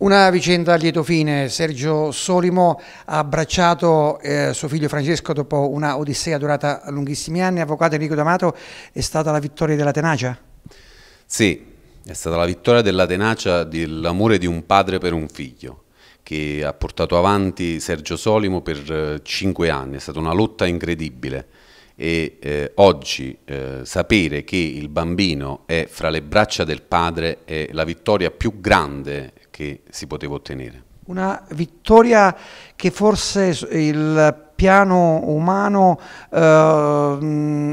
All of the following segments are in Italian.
Una vicenda a lieto fine, Sergio Solimo ha abbracciato eh, suo figlio Francesco dopo una odissea durata lunghissimi anni, avvocato Enrico D'Amato, è stata la vittoria della tenacia? Sì, è stata la vittoria della tenacia dell'amore di un padre per un figlio che ha portato avanti Sergio Solimo per eh, cinque anni, è stata una lotta incredibile e eh, oggi eh, sapere che il bambino è fra le braccia del padre è la vittoria più grande che si poteva ottenere. Una vittoria che forse il piano umano eh,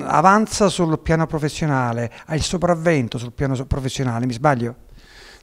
avanza sul piano professionale, ha il sopravvento sul piano professionale, mi sbaglio?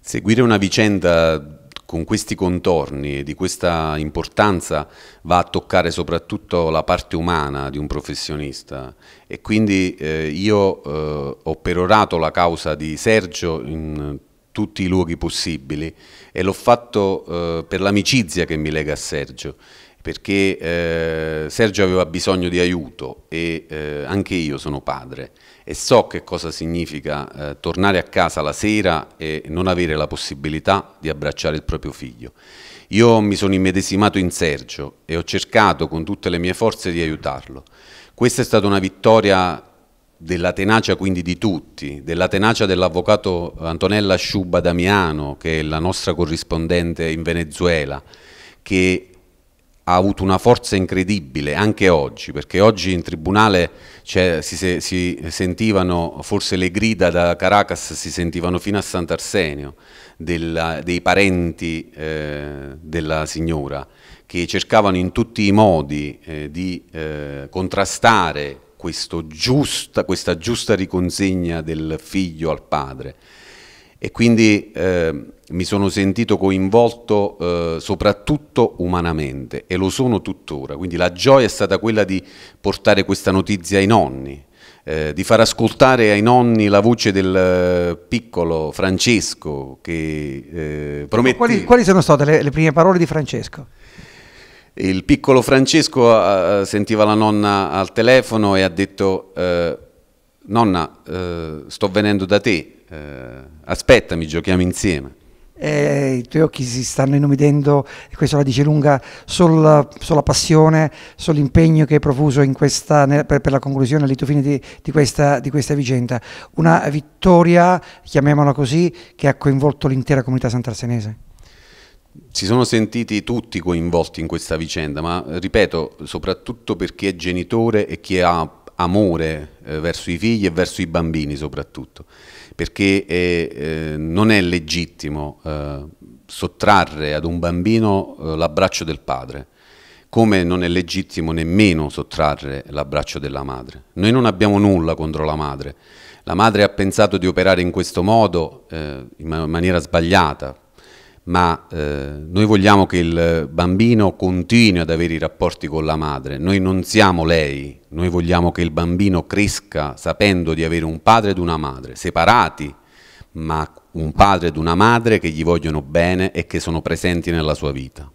Seguire una vicenda con questi contorni e di questa importanza va a toccare soprattutto la parte umana di un professionista e quindi eh, io eh, ho perorato la causa di Sergio in tutti i luoghi possibili e l'ho fatto eh, per l'amicizia che mi lega a Sergio perché eh, Sergio aveva bisogno di aiuto e eh, anche io sono padre e so che cosa significa eh, tornare a casa la sera e non avere la possibilità di abbracciare il proprio figlio. Io mi sono immedesimato in Sergio e ho cercato con tutte le mie forze di aiutarlo. Questa è stata una vittoria della tenacia quindi di tutti, della tenacia dell'avvocato Antonella Sciuba Damiano, che è la nostra corrispondente in Venezuela, che ha avuto una forza incredibile anche oggi, perché oggi in tribunale cioè, si, si, sentivano, forse le grida da Caracas si sentivano fino a Sant'Arsenio, dei parenti eh, della signora, che cercavano in tutti i modi eh, di eh, contrastare giusta, questa giusta riconsegna del figlio al padre. E quindi eh, mi sono sentito coinvolto eh, soprattutto umanamente e lo sono tuttora. Quindi la gioia è stata quella di portare questa notizia ai nonni, eh, di far ascoltare ai nonni la voce del eh, piccolo Francesco che eh, promette... Quali, quali sono state le, le prime parole di Francesco? Il piccolo Francesco eh, eh, sentiva la nonna al telefono e ha detto eh, nonna eh, sto venendo da te, eh, aspettami, giochiamo insieme. Eh, I tuoi occhi si stanno inumidendo e questo la dice lunga sul, sulla passione, sull'impegno che hai profuso questa, per, per, la conclusione, al fine di, di, questa, di, questa, vicenda. Una vittoria, chiamiamola così, che ha coinvolto l'intera comunità sant'arsenese si sono sentiti tutti coinvolti in questa vicenda, ma ripeto, soprattutto per chi è genitore e chi ha amore eh, verso i figli e verso i bambini soprattutto, perché è, eh, non è legittimo eh, sottrarre ad un bambino eh, l'abbraccio del padre, come non è legittimo nemmeno sottrarre l'abbraccio della madre. Noi non abbiamo nulla contro la madre, la madre ha pensato di operare in questo modo, eh, in maniera sbagliata, ma eh, noi vogliamo che il bambino continui ad avere i rapporti con la madre, noi non siamo lei, noi vogliamo che il bambino cresca sapendo di avere un padre ed una madre, separati, ma un padre ed una madre che gli vogliono bene e che sono presenti nella sua vita.